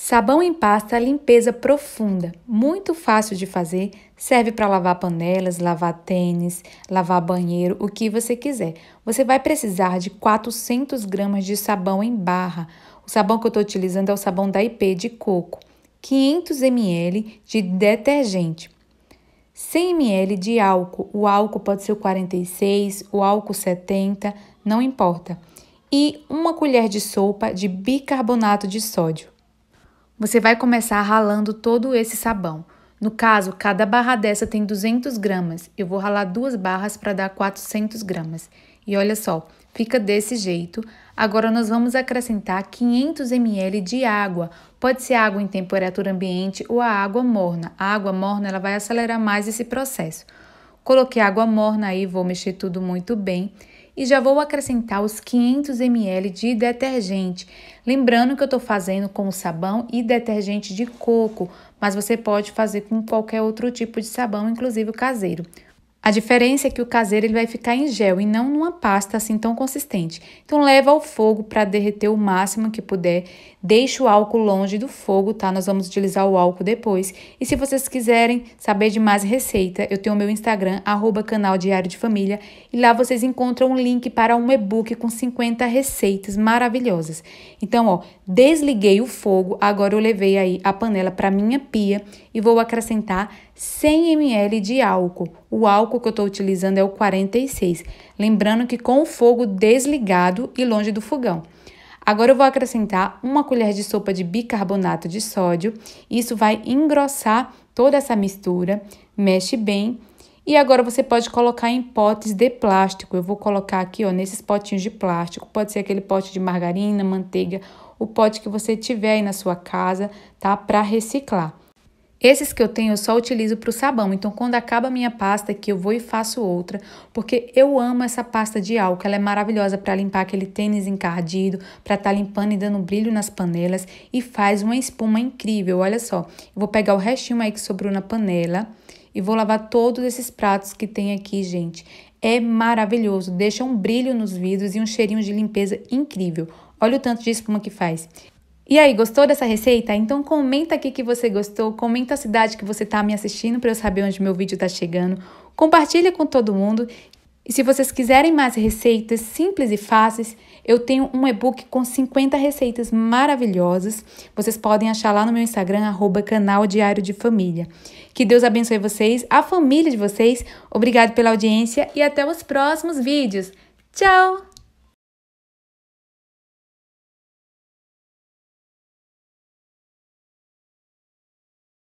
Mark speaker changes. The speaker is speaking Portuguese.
Speaker 1: Sabão em pasta limpeza profunda, muito fácil de fazer, serve para lavar panelas, lavar tênis, lavar banheiro, o que você quiser. Você vai precisar de 400 gramas de sabão em barra. O sabão que eu estou utilizando é o sabão da IP de coco, 500 ml de detergente, 100 ml de álcool. O álcool pode ser o 46, o álcool 70, não importa. E uma colher de sopa de bicarbonato de sódio. Você vai começar ralando todo esse sabão. No caso, cada barra dessa tem 200 gramas. Eu vou ralar duas barras para dar 400 gramas. E olha só, fica desse jeito. Agora nós vamos acrescentar 500 ml de água. Pode ser água em temperatura ambiente ou a água morna. A água morna ela vai acelerar mais esse processo. Coloquei água morna aí, vou mexer tudo muito bem e já vou acrescentar os 500 ml de detergente. Lembrando que eu estou fazendo com sabão e detergente de coco, mas você pode fazer com qualquer outro tipo de sabão, inclusive o caseiro. A diferença é que o caseiro ele vai ficar em gel e não numa pasta assim tão consistente. Então leva ao fogo para derreter o máximo que puder. Deixa o álcool longe do fogo, tá? Nós vamos utilizar o álcool depois. E se vocês quiserem saber de mais receita, eu tenho o meu Instagram, arroba canal Diário de Família, e lá vocês encontram um link para um e-book com 50 receitas maravilhosas. Então, ó, desliguei o fogo, agora eu levei aí a panela para minha pia e vou acrescentar 100 ml de álcool. O álcool álcool que eu estou utilizando é o 46. Lembrando que com o fogo desligado e longe do fogão. Agora eu vou acrescentar uma colher de sopa de bicarbonato de sódio. Isso vai engrossar toda essa mistura. Mexe bem. E agora você pode colocar em potes de plástico. Eu vou colocar aqui, ó, nesses potinhos de plástico. Pode ser aquele pote de margarina, manteiga, o pote que você tiver aí na sua casa, tá? Para reciclar. Esses que eu tenho eu só utilizo para o sabão, então quando acaba a minha pasta aqui eu vou e faço outra, porque eu amo essa pasta de álcool, ela é maravilhosa para limpar aquele tênis encardido, para estar tá limpando e dando brilho nas panelas e faz uma espuma incrível, olha só. Eu vou pegar o restinho aí que sobrou na panela e vou lavar todos esses pratos que tem aqui, gente. É maravilhoso, deixa um brilho nos vidros e um cheirinho de limpeza incrível. Olha o tanto de espuma que faz. E aí, gostou dessa receita? Então comenta aqui que você gostou, comenta a cidade que você está me assistindo para eu saber onde meu vídeo está chegando. Compartilha com todo mundo. E se vocês quiserem mais receitas simples e fáceis, eu tenho um e-book com 50 receitas maravilhosas. Vocês podem achar lá no meu Instagram, arroba canal Diário de Família. Que Deus abençoe vocês, a família de vocês. Obrigado pela audiência e até os próximos vídeos. Tchau!